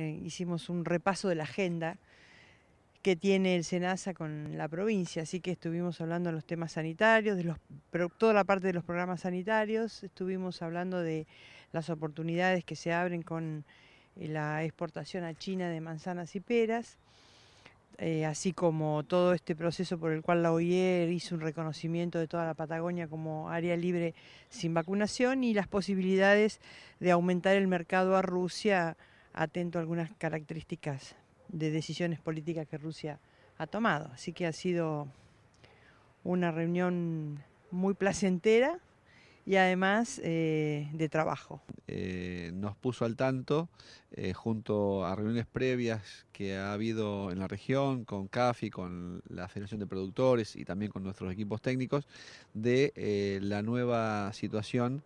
Eh, hicimos un repaso de la agenda que tiene el SENASA con la provincia, así que estuvimos hablando de los temas sanitarios, de toda la parte de los programas sanitarios, estuvimos hablando de las oportunidades que se abren con eh, la exportación a China de manzanas y peras, eh, así como todo este proceso por el cual la OIE hizo un reconocimiento de toda la Patagonia como área libre sin vacunación y las posibilidades de aumentar el mercado a Rusia atento a algunas características de decisiones políticas que Rusia ha tomado. Así que ha sido una reunión muy placentera y además eh, de trabajo. Eh, nos puso al tanto eh, junto a reuniones previas que ha habido en la región con CAFI, con la Federación de Productores y también con nuestros equipos técnicos de la nueva situación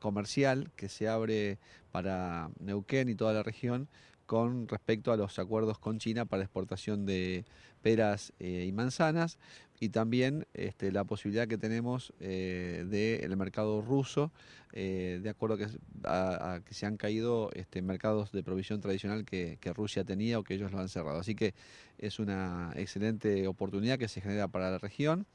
comercial que se abre para Neuquén y toda la región con respecto a los acuerdos con China para exportación de peras eh, y manzanas y también este, la posibilidad que tenemos eh, del mercado ruso, eh, de acuerdo a que, se han caído este, mercados de provisión tradicional que, Rusia tenía o que ellos lo han cerrado. Así que es una excelente oportunidad que se genera para la región.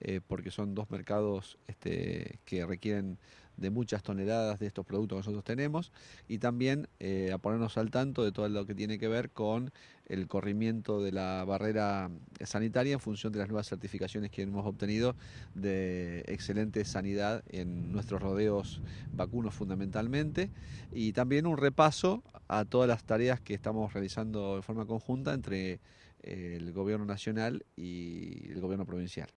Eh, porque son dos mercados este, que requieren de muchas toneladas de estos productos que nosotros tenemos y también eh, a ponernos al tanto de todo lo que tiene que ver con el corrimiento de la barrera sanitaria en función de las nuevas certificaciones que hemos obtenido de excelente sanidad en nuestros rodeos vacunos fundamentalmente y también un repaso a todas las tareas que estamos realizando de forma conjunta entre eh, el gobierno nacional y el gobierno provincial.